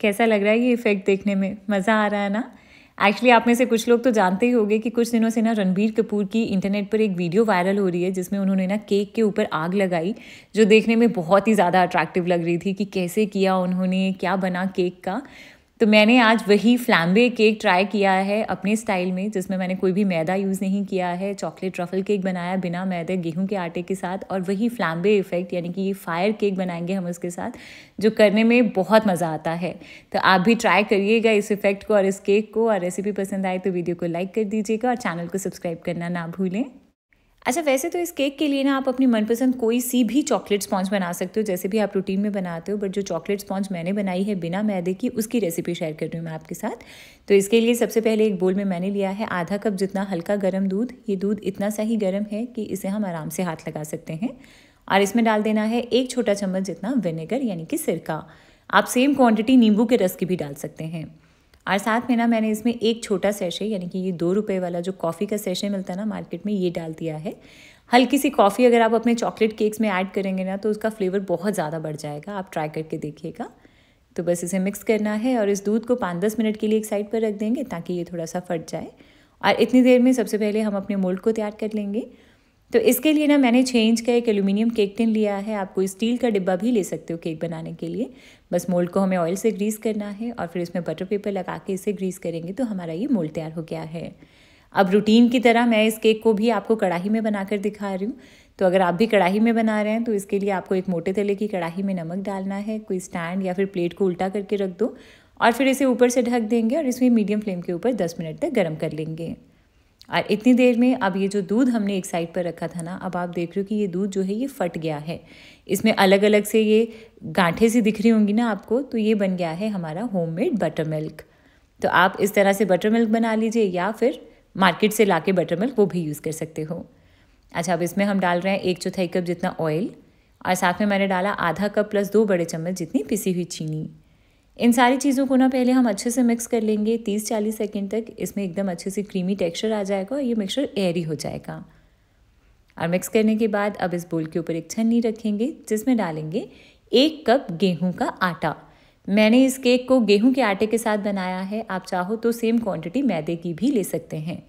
कैसा लग रहा है ये इफ़ेक्ट देखने में मज़ा आ रहा है ना एक्चुअली आप में से कुछ लोग तो जानते ही होंगे कि कुछ दिनों से ना रणबीर कपूर की इंटरनेट पर एक वीडियो वायरल हो रही है जिसमें उन्होंने ना केक के ऊपर आग लगाई जो देखने में बहुत ही ज़्यादा अट्रैक्टिव लग रही थी कि कैसे किया उन्होंने क्या बना केक का तो मैंने आज वही फ्लैम्बे केक ट्राई किया है अपने स्टाइल में जिसमें मैंने कोई भी मैदा यूज़ नहीं किया है चॉकलेट ट्रफल केक बनाया बिना मैदे गेहूं के आटे के साथ और वही फ्लैम्बे इफ़ेक्ट यानी कि ये फायर केक बनाएंगे हम उसके साथ जो करने में बहुत मज़ा आता है तो आप भी ट्राई करिएगा इस इफ़ेक्ट को और इस केक को और रेसिपी पसंद आए तो वीडियो को लाइक कर दीजिएगा और चैनल को सब्सक्राइब करना ना भूलें अच्छा वैसे तो इस केक के लिए ना आप अपनी मनपसंद कोई सी भी चॉकलेट स्पॉन्ज बना सकते हो जैसे भी आप रूटीन में बनाते हो बट जो चॉकलेट स्पॉन्ज मैंने बनाई है बिना मैदे की उसकी रेसिपी शेयर कर रही हूँ मैं आपके साथ तो इसके लिए सबसे पहले एक बोल में मैंने लिया है आधा कप जितना हल्का गर्म दूध ये दूध इतना सा ही गर्म है कि इसे हम आराम से हाथ लगा सकते हैं और इसमें डाल देना है एक छोटा चम्मच जितना विनेगर यानी कि सिरका आप सेम क्वांटिटी नींबू के रस की भी डाल सकते हैं और साथ में ना मैंने इसमें एक छोटा सेशे यानी कि ये दो रुपये वाला जो कॉफ़ी का सेशे मिलता है ना मार्केट में ये डाल दिया है हल्की सी कॉफ़ी अगर आप अपने चॉकलेट केक्स में ऐड करेंगे ना तो उसका फ्लेवर बहुत ज़्यादा बढ़ जाएगा आप ट्राई करके देखिएगा तो बस इसे मिक्स करना है और इस दूध को पाँच दस मिनट के लिए एक साइड पर रख देंगे ताकि ये थोड़ा सा फट जाए और इतनी देर में सबसे पहले हम अपने मोल्ड को तैयार कर लेंगे तो इसके लिए ना मैंने चेंज का एक एल्यूमिनियम केक टिन लिया है आप कोई स्टील का डिब्बा भी ले सकते हो केक बनाने के लिए बस मोल्ड को हमें ऑयल से ग्रीस करना है और फिर इसमें बटर पेपर लगा के इसे ग्रीस करेंगे तो हमारा ये मोल्ड तैयार हो गया है अब रूटीन की तरह मैं इस केक को भी आपको कढ़ाई में बनाकर दिखा रही हूँ तो अगर आप भी कढ़ाई में बना रहे हैं तो इसके लिए आपको एक मोटे तले की कढ़ाई में नमक डालना है कोई स्टैंड या फिर प्लेट को उल्टा करके रख दो और फिर इसे ऊपर से ढक देंगे और इसमें मीडियम फ्लेम के ऊपर 10 मिनट तक गर्म कर लेंगे और इतनी देर में अब ये जो दूध हमने एक साइड पर रखा था ना अब आप देख रहे हो कि ये दूध जो है ये फट गया है इसमें अलग अलग से ये गांठे सी दिख रही होंगी ना आपको तो ये बन गया है हमारा होममेड बटर मिल्क तो आप इस तरह से बटर मिल्क बना लीजिए या फिर मार्केट से ला के बटर मिल्क वो भी यूज़ कर सकते हो अच्छा अब इसमें हम डाल रहे हैं एक चौथाई कप जितना ऑयल और साथ में मैंने डाला आधा कप प्लस दो बड़े चम्मच जितनी पिसी हुई चीनी इन सारी चीज़ों को ना पहले हम अच्छे से मिक्स कर लेंगे तीस चालीस सेकेंड तक इसमें एकदम अच्छे से क्रीमी टेक्सचर आ जाएगा और ये मिक्सचर एयरी हो जाएगा और मिक्स करने के बाद अब इस बोल के ऊपर एक छन्नी रखेंगे जिसमें डालेंगे एक कप गेहूं का आटा मैंने इस केक को गेहूं के आटे के साथ बनाया है आप चाहो तो सेम क्वांटिटी मैदे की भी ले सकते हैं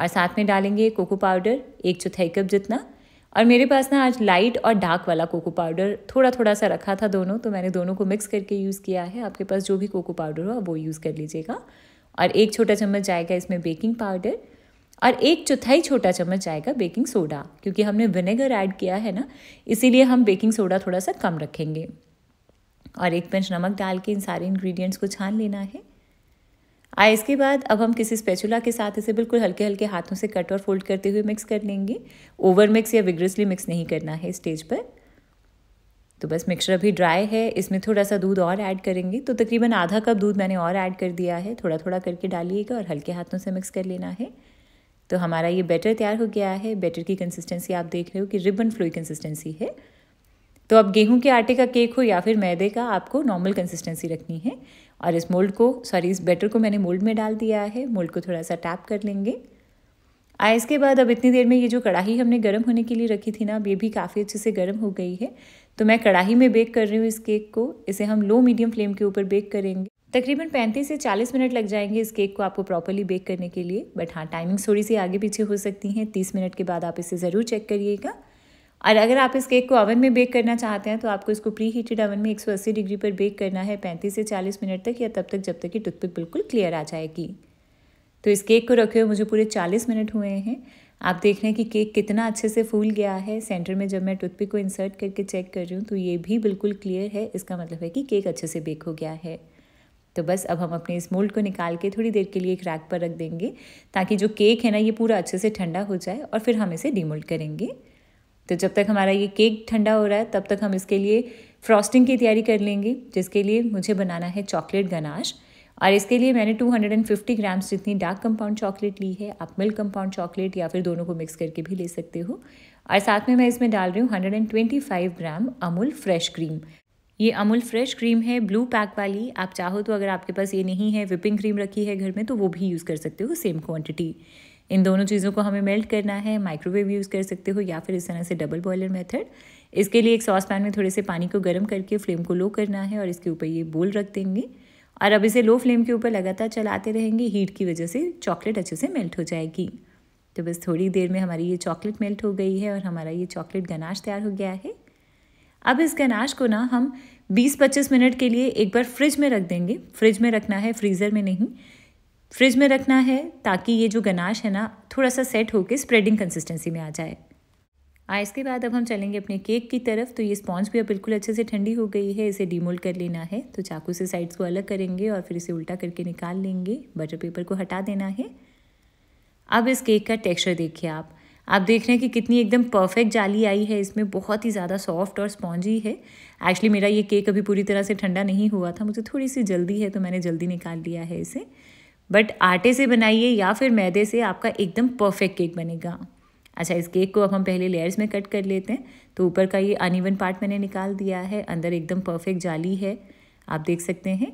और साथ में डालेंगे कोको पाउडर एक चौथाई कप जितना और मेरे पास ना आज लाइट और डार्क वाला कोको पाउडर थोड़ा थोड़ा सा रखा था दोनों तो मैंने दोनों को मिक्स करके यूज़ किया है आपके पास जो भी कोको पाउडर हो वो यूज़ कर लीजिएगा और एक छोटा चम्मच जाएगा इसमें बेकिंग पाउडर और एक चौथाई छोटा चम्मच जाएगा बेकिंग सोडा क्योंकि हमने विनेगर ऐड किया है ना इसीलिए हम बेकिंग सोडा थोड़ा सा कम रखेंगे और एक पंच नमक डाल के इन सारे इंग्रेडिएंट्स को छान लेना है आ इसके बाद अब हम किसी स्पेचुला के साथ इसे बिल्कुल हल्के हल्के हाथों से कट और फोल्ड करते हुए मिक्स कर लेंगे ओवर मिक्स या विग्रसली मिक्स नहीं करना है स्टेज पर तो बस मिक्सर अभी ड्राई है इसमें थोड़ा सा दूध और ऐड करेंगे तो तकरीबन आधा कप दूध मैंने और ऐड कर दिया है थोड़ा थोड़ा करके डालिएगा और हल्के हाथों से मिक्स कर लेना है तो हमारा ये बैटर तैयार हो गया है बैटर की कंसिस्टेंसी आप देख रहे हो कि रिबन फ्लोई कंसिस्टेंसी है तो अब गेहूं के आटे का केक हो या फिर मैदे का आपको नॉर्मल कंसिस्टेंसी रखनी है और इस मोल्ड को सॉरी इस बैटर को मैंने मोल्ड में डाल दिया है मोल्ड को थोड़ा सा टैप कर लेंगे आ इसके बाद अब इतनी देर में ये जो कढ़ाई हमने गर्म होने के लिए रखी थी ना अब ये भी काफ़ी अच्छे से गर्म हो गई है तो मैं कढ़ाई में बेक कर रही हूँ इस केक को इसे हम लो मीडियम फ्लेम के ऊपर बेक करेंगे तकरीबन पैंतीस से चालीस मिनट लग जाएंगे इस केक को आपको प्रॉपरली बेक करने के लिए बट हाँ टाइमिंग्स थोड़ी सी आगे पीछे हो सकती हैं तीस मिनट के बाद आप इसे ज़रूर चेक करिएगा और अगर आप इस केक को ओवन में बेक करना चाहते हैं तो आपको इसको प्री हीटेड ओवन में 180 डिग्री पर बेक करना है 35 से 40 मिनट तक या तब तक जब तक कि टुथपिक बिल्कुल क्लियर आ जाएगी तो इस केक को रखे हुए मुझे पूरे 40 मिनट हुए हैं आप देख रहे हैं कि केक कितना अच्छे से फूल गया है सेंटर में जब मैं टूथपिक को इंसर्ट करके चेक कर रही हूँ तो ये भी बिल्कुल क्लियर है इसका मतलब है कि केक अच्छे से बेक हो गया है तो बस अब हम अपने इस मोल्ड को निकाल के थोड़ी देर के लिए एक रैक पर रख देंगे ताकि जो केक है ना ये पूरा अच्छे से ठंडा हो जाए और फिर हम इसे डीमोल्ड करेंगे तो जब तक हमारा ये केक ठंडा हो रहा है तब तक हम इसके लिए फ्रॉस्टिंग की तैयारी कर लेंगे जिसके लिए मुझे बनाना है चॉकलेट गनाश और इसके लिए मैंने 250 ग्राम्स जितनी डार्क कंपाउंड चॉकलेट ली है आप मिल्क कंपाउंड चॉकलेट या फिर दोनों को मिक्स करके भी ले सकते हो और साथ में मैं इसमें डाल रही हूँ 125 ग्राम अमूल फ्रेश क्रीम ये अमूल फ्रेश क्रीम है ब्लू पैक वाली आप चाहो तो अगर आपके पास ये नहीं है विपिंग क्रीम रखी है घर में तो वो भी यूज़ कर सकते हो सेम क्वान्टिटी इन दोनों चीज़ों को हमें मेल्ट करना है माइक्रोवेव यूज़ कर सकते हो या फिर इस तरह से डबल बॉयलर मेथड इसके लिए एक सॉस पैन में थोड़े से पानी को गर्म करके फ्लेम को लो करना है और इसके ऊपर ये बोल रख देंगे और अब इसे लो फ्लेम के ऊपर लगातार चलाते रहेंगे हीट की वजह से चॉकलेट अच्छे से मेल्ट हो जाएगी तो बस थोड़ी देर में हमारी ये चॉकलेट मेल्ट हो गई है और हमारा ये चॉकलेट गनाश तैयार हो गया है अब इस गनाश को ना हम 20-25 मिनट के लिए एक बार फ्रिज में रख देंगे फ्रिज में रखना है फ्रीज़र में नहीं फ्रिज में रखना है ताकि ये जो गनाश है ना थोड़ा सा सेट होकर स्प्रेडिंग कंसिस्टेंसी में आ जाए आ इसके बाद अब हम चलेंगे अपने केक की तरफ तो ये स्पॉन्ज भी अब बिल्कुल अच्छे से ठंडी हो गई है इसे डीमोल्ड कर लेना है तो चाकू से साइड्स को अलग करेंगे और फिर इसे उल्टा करके निकाल लेंगे बटर पेपर को हटा देना है अब इस केक का टेक्सचर देखिए आप आप देख रहे हैं कि कितनी एकदम परफेक्ट जाली आई है इसमें बहुत ही ज़्यादा सॉफ्ट और स्पॉन्जी है एक्चुअली मेरा ये केक अभी पूरी तरह से ठंडा नहीं हुआ था मुझे थोड़ी सी जल्दी है तो मैंने जल्दी निकाल लिया है इसे बट आटे से बनाइए या फिर मैदे से आपका एकदम परफेक्ट केक बनेगा अच्छा इस केक को अब हम पहले लेयर्स में कट कर लेते हैं तो ऊपर का ये अनइवन पार्ट मैंने निकाल दिया है अंदर एकदम परफेक्ट जाली है आप देख सकते हैं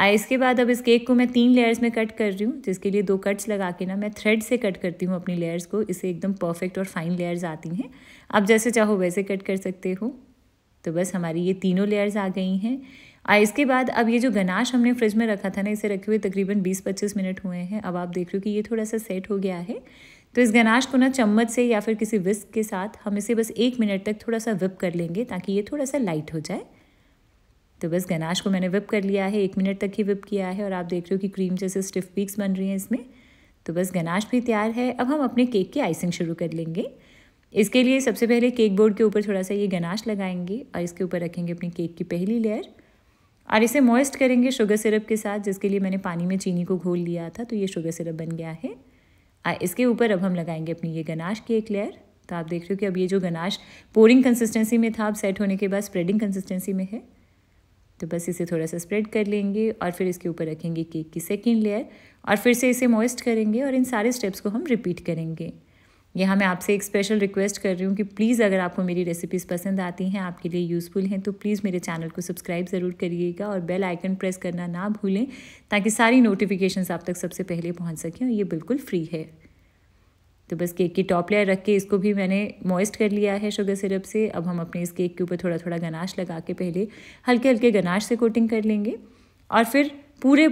आ इसके बाद अब इस केक को मैं तीन लेयर्स में कट कर रही हूँ जिसके लिए दो कट्स लगा के ना मैं थ्रेड से कट करती हूँ अपनी लेयर्स को इसे एकदम परफेक्ट और फाइन लेयर्स आती हैं आप जैसे चाहो वैसे कट कर सकते हो तो बस हमारी ये तीनों लेयर्स आ गई हैं आ इसके बाद अब ये जो गनाश हमने फ्रिज में रखा था ना इसे रखे हुए तकरीबन 20-25 मिनट हुए हैं अब आप देख रहे हो कि ये थोड़ा सा सेट हो गया है तो इस गनाश को ना चम्मच से या फिर किसी विस्क के साथ हम इसे बस एक मिनट तक थोड़ा सा विप कर लेंगे ताकि ये थोड़ा सा लाइट हो जाए तो बस गनाश को मैंने विप कर लिया है एक मिनट तक ही विप किया है और आप देख रहे हो कि क्रीम जैसे स्टिफ पीक्स बन रही हैं इसमें तो बस गनाश भी तैयार है अब हम अपने केक की आइसिंग शुरू कर लेंगे इसके लिए सबसे पहले केक बोर्ड के ऊपर थोड़ा सा ये गनाश लगाएंगे और इसके ऊपर रखेंगे अपनी केक की पहली लेयर और इसे मॉइस्ट करेंगे शुगर सिरप के साथ जिसके लिए मैंने पानी में चीनी को घोल लिया था तो ये शुगर सिरप बन गया है और इसके ऊपर अब हम लगाएंगे अपनी ये गनाश की एक लेयर तो आप देख रहे हो कि अब ये जो गनाश पोरिंग कंसिस्टेंसी में था अब सेट होने के बाद स्प्रेडिंग कंसिस्टेंसी में है तो बस इसे थोड़ा सा स्प्रेड कर लेंगे और फिर इसके ऊपर रखेंगे केक की सेकेंड लेयर और फिर से इसे मॉइस्ट करेंगे और इन सारे स्टेप्स को हम रिपीट करेंगे यहाँ मैं आपसे एक स्पेशल रिक्वेस्ट कर रही हूँ कि प्लीज़ अगर आपको मेरी रेसिपीज़ पसंद आती हैं आपके लिए यूज़फुल हैं तो प्लीज़ मेरे चैनल को सब्सक्राइब ज़रूर करिएगा और बेल आइकन प्रेस करना ना भूलें ताकि सारी नोटिफिकेशंस आप तक सबसे पहले पहुँच सकें और ये बिल्कुल फ्री है तो बस केक की टॉप लेयर रख के इसको भी मैंने मॉइस्ट कर लिया है शुगर सिरप से अब हम अपने इस केक के ऊपर थोड़ा थोड़ा गनाश लगा के पहले हल्के हल्के गनाश से कोटिंग कर लेंगे और फिर पूरे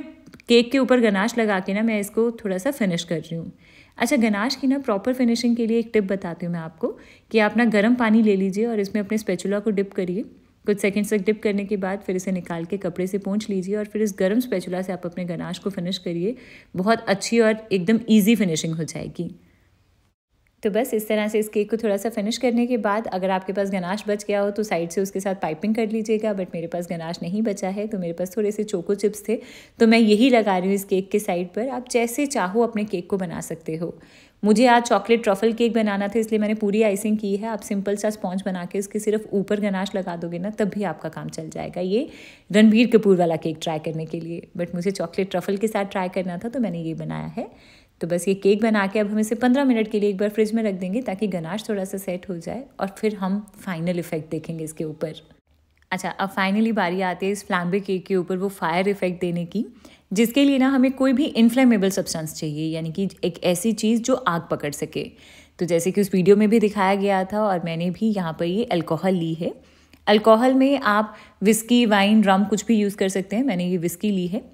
केक के ऊपर गनाश लगा के ना मैं इसको थोड़ा सा फिनिश कर रही हूँ अच्छा गनाश की ना प्रॉपर फिनिशिंग के लिए एक टिप बताती हूँ मैं आपको कि आप ना गर्म पानी ले लीजिए और इसमें अपने स्पेचुला को डिप करिए कुछ सेकंड्स तक डिप करने के बाद फिर इसे निकाल के कपड़े से पहुँच लीजिए और फिर इस गर्म स्पेचुला से आप अपने गनाश को फिनिश करिए बहुत अच्छी और एकदम ईजी फिनिशिंग हो जाएगी तो बस इस तरह से इस केक को थोड़ा सा फिनिश करने के बाद अगर आपके पास गनाश बच गया हो तो साइड से उसके साथ पाइपिंग कर लीजिएगा बट मेरे पास गनाश नहीं बचा है तो मेरे पास थोड़े से चोको चिप्स थे तो मैं यही लगा रही हूँ इस केक के साइड पर आप जैसे चाहो अपने केक को बना सकते हो मुझे आज चॉकलेट ट्रफल केक बनाना था इसलिए मैंने पूरी आइसिंग की है आप सिंपल सा स्पॉन्ज बना के उसके सिर्फ ऊपर गनाश लगा दोगे ना तब भी आपका काम चल जाएगा ये रणबीर कपूर वाला केक ट्राई करने के लिए बट मुझे चॉकलेट ट्रफल के साथ ट्राई करना था तो मैंने ये बनाया है तो बस ये केक बना के अब हम इसे पंद्रह मिनट के लिए एक बार फ्रिज में रख देंगे ताकि गनाश थोड़ा सा सेट हो जाए और फिर हम फाइनल इफ़ेक्ट देखेंगे इसके ऊपर अच्छा अब फाइनली बारी आती है इस फ्लैम्बे केक के ऊपर वो फायर इफ़ेक्ट देने की जिसके लिए ना हमें कोई भी इनफ्लेमेबल सब्सटेंस चाहिए यानी कि एक ऐसी चीज़ जो आग पकड़ सके तो जैसे कि उस वीडियो में भी दिखाया गया था और मैंने भी यहाँ पर ये अल्कोहल ली है अल्कोहल में आप विस्की वाइन रम कुछ भी यूज़ कर सकते हैं मैंने ये विस्की ली है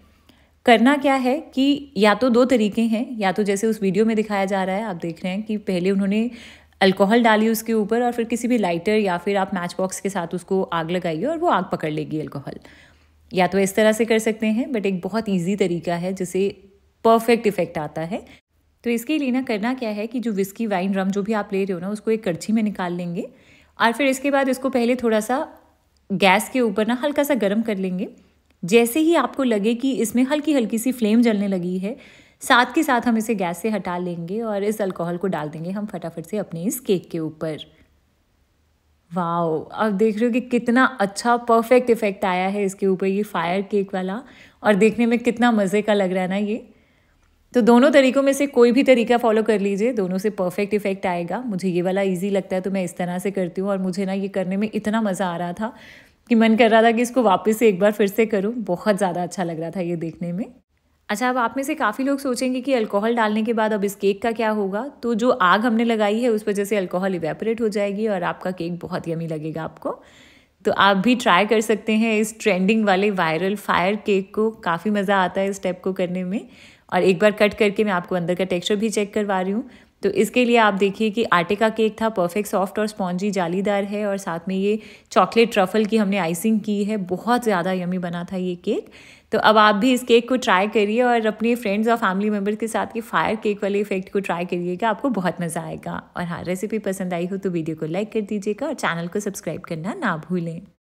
करना क्या है कि या तो दो तरीके हैं या तो जैसे उस वीडियो में दिखाया जा रहा है आप देख रहे हैं कि पहले उन्होंने अल्कोहल डाली उसके ऊपर और फिर किसी भी लाइटर या फिर आप मैच बॉक्स के साथ उसको आग लगाइए और वो आग पकड़ लेगी अल्कोहल या तो इस तरह से कर सकते हैं बट एक बहुत ईजी तरीका है जिसे परफेक्ट इफेक्ट आता है तो इसके लिए ना करना क्या है कि जो विस्की वाइन रम जो भी आप ले रहे हो ना उसको एक करछी में निकाल लेंगे और फिर इसके बाद इसको पहले थोड़ा सा गैस के ऊपर ना हल्का सा गर्म कर लेंगे जैसे ही आपको लगे कि इसमें हल्की हल्की सी फ्लेम जलने लगी है साथ के साथ हम इसे गैस से हटा लेंगे और इस अल्कोहल को डाल देंगे हम फटाफट से अपने इस केक के ऊपर वाओ अब देख रहे हो कि कितना अच्छा परफेक्ट इफेक्ट आया है इसके ऊपर ये फायर केक वाला और देखने में कितना मज़े का लग रहा है ना ये तो दोनों तरीकों में से कोई भी तरीका फॉलो कर लीजिए दोनों से परफेक्ट इफेक्ट आएगा मुझे ये वाला इजी लगता है तो मैं इस तरह से करती हूँ और मुझे ना ये करने में इतना मज़ा आ रहा था कि मन कर रहा था कि इसको वापस से एक बार फिर से करूँ बहुत ज़्यादा अच्छा लग रहा था ये देखने में अच्छा अब आप में से काफ़ी लोग सोचेंगे कि अल्कोहल डालने के बाद अब इस केक का क्या होगा तो जो आग हमने लगाई है उस वजह से अल्कोहल इवेपोरेट हो जाएगी और आपका केक बहुत यमी लगेगा आपको तो आप भी ट्राई कर सकते हैं इस ट्रेंडिंग वाले वायरल फायर केक को काफ़ी मज़ा आता है इस स्टेप को करने में और एक बार कट करके मैं आपको अंदर का टेक्सचर भी चेक करवा रही हूँ तो इसके लिए आप देखिए कि आटे का केक था परफेक्ट सॉफ्ट और स्पॉन्जी जालीदार है और साथ में ये चॉकलेट ट्रफल की हमने आइसिंग की है बहुत ज़्यादा यमी बना था ये केक तो अब आप भी इस केक को ट्राई करिए और अपने फ्रेंड्स और फैमिली मेम्बर के साथ ये फायर केक वाले इफेक्ट को ट्राई करिएगा आपको बहुत मज़ा आएगा और हाँ रेसिपी पसंद आई हो तो वीडियो को लाइक कर दीजिएगा और चैनल को सब्सक्राइब करना ना भूलें